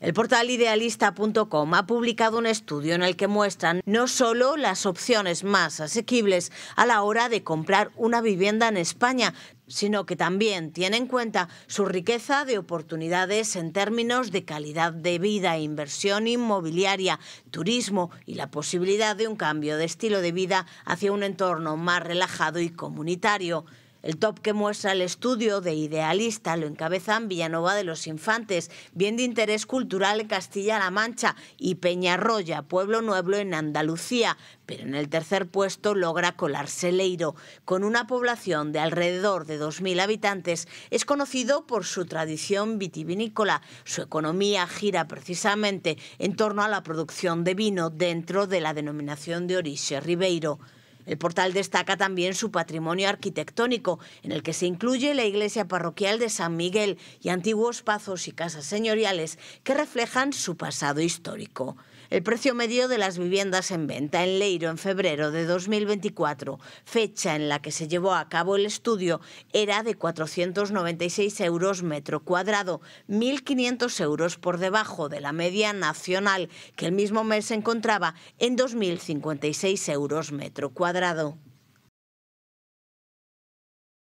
El portal idealista.com ha publicado un estudio en el que muestran no solo las opciones más asequibles a la hora de comprar una vivienda en España, sino que también tiene en cuenta su riqueza de oportunidades en términos de calidad de vida, inversión inmobiliaria, turismo y la posibilidad de un cambio de estilo de vida hacia un entorno más relajado y comunitario. El top que muestra el estudio de Idealista lo encabezan Villanova de los Infantes, bien de interés cultural Castilla-La Mancha y Peñarroya, pueblo nuevo en Andalucía, pero en el tercer puesto logra colarse Leiro. Con una población de alrededor de 2.000 habitantes, es conocido por su tradición vitivinícola. Su economía gira precisamente en torno a la producción de vino dentro de la denominación de origen Ribeiro. El portal destaca también su patrimonio arquitectónico, en el que se incluye la iglesia parroquial de San Miguel y antiguos pazos y casas señoriales que reflejan su pasado histórico. El precio medio de las viviendas en venta en Leiro en febrero de 2024, fecha en la que se llevó a cabo el estudio, era de 496 euros metro cuadrado, 1.500 euros por debajo de la media nacional, que el mismo mes se encontraba en 2.056 euros metro cuadrado cuadrado.